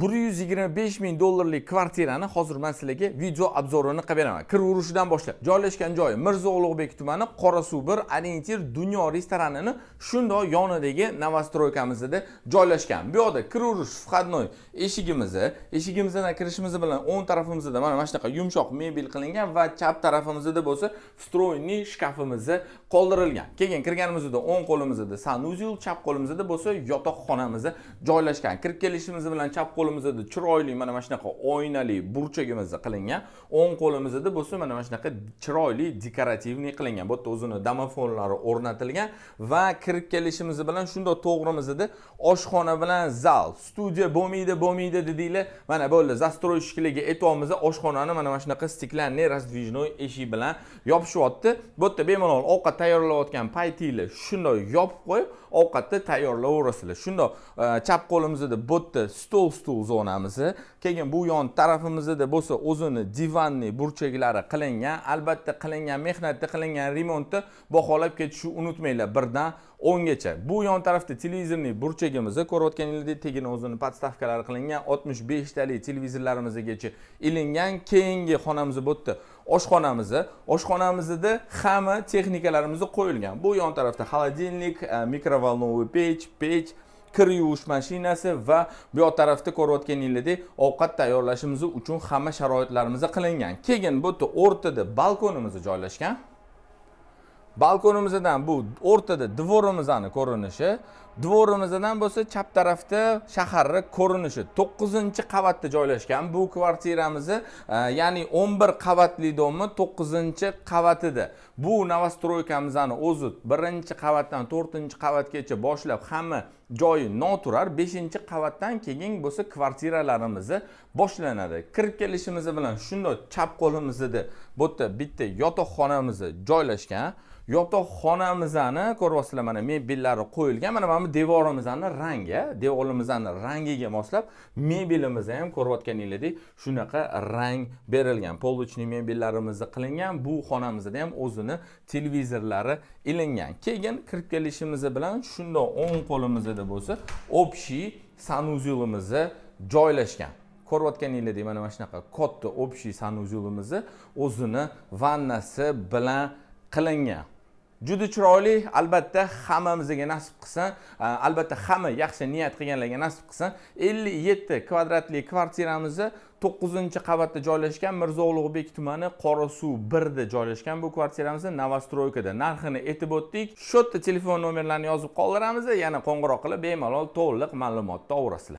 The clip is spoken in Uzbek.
125 ming dollarlik kvartirani hozir man sizlarga video obzorini qilib beraman kir urushidan boshlab joylashgan joyi mirzo ulug'bek tumani qorasuv bir orientir dunyo restoranini shundoq yonidagi novostroykamizda joylashgan bu yoqda kir urush входной eshigimizni eshigimizdan kirishimiz bilan o'ng tarafimizda mana mana shunaqa yumshoq mebel qilingan va chap tarafimizda bo'lsa встроенный shkafimiz qoldirilgan keyin kirganimizda o'ng qo'limizda sanuzel chap qo'limizda bo'lsa yotoqxonamiz joylashgan kirib kelishimiz bilan chap qo'l qo'limizda chiroyli mana mana shunaqa oynali burchagimizda qilingan o'ng qo'limizda bo'lsa mana mana shunaqa chiroyli dekorativniy qilingan bu yerda o'zini domofonlari o'rnatilgan va kirib kelishimiz bilan shundoq to'g'rimizda oshxona bilan zal studiya bo'lmaydi bo'lmaydi dedinglar mana bo'ldi застройщиклigi aytyapmiz oshxonani mana mana shunaqa stiklanniy раздвижной eshik bilan yopishyapti bu yerda bemalol ovqat tayyorlayotgan paytinglar shundoq yopib qo'yib ovqatni tayyorlayverasizlar shundoq e, chap qo'limizda bu yerda stol stul sovuq zonamizi keyin bu yon tarafimizda bo'lsa o'zini divanniy burchaklari qilingan albatta qilingan mehnatda qilingan remontni baholab ketishni unutmanglar birdan o'ngacha bu yon tarafda televizorni burchagimizni ko'rayotganingizdek tegini o'zini podstavkalari qilingan oltmish beshtalik televizorlarimizgacha ilingan keyingi xonamiz bu yerda oshxonamizni oshxonamizda hamma texnikalarimiz qo'yilgan bu yon tarafda холодильник e, mikrovolnovый pech pech kir yuvish mashinasi va bu yoq tarafda ko'rayotganingizdek ovqat tayyorlashimiz uchun hamma sharoitlarimiz qilingan keyin bu yerda o'rtada balkonimiz joylashgan balkonimizdan bu o'rtada dvorimizni ko'rinishi dvorimizdan bo'lsa chap tarafda shaharni ko'rinishi to'qqizinchi qavatda joylashgan bu kvartiramizni e, ya'ni o'n bir qavatli domni to'qqizinchi qavatida bu novostroykamizni o'zi birinchi qavatdan to'rtinchi qavatgacha boshlab hamma joyi noturar beshinchi qavatdan keyin bo'lsa kvartiralarimizni boshlanadi kirib kelishimiz bilan shundoq chap qo'limizda bu yerda bitta yotoqxonamiz joylashgan yotoqxonamizni ko'ryapsizlar mana mebellari qo'yilgan mana mana bu devorimizni rangi devorimizni rangiga moslab mebelimizni ham ko'rayotganinglardek shunaqa rang berilgan полочный mebellarimizni qilingan bu xonamizda ham o'zini televizorlari ilingan keyin kirib kelishimiz bilan shundoq o'ng qo'limizda ko'rinishida bo'lsa общий sanuzelimizni joylashgan ko'rayotganinglardek mana mana shunaqa katta общий sanuzilimizni o'zini vannasi bilan qilingan juda chiroyli albatta hammamizga nasib qilsin e, albatta hamma yaxshi niyat qilganlarga nasib qilsin ellik yetti kvadratli kvartiramizni to'qqizinchi qavatda joylashgan mirzo ulug'bek tumani qorasuv birda joylashgan bu kvartiramizni novostroykada narxini aytib o'tdik shu yerda telefon nomerlarini yozib qoldiramiz yana qo'ng'iroq qilib bemalol to'liq ma'lumotni olasizlar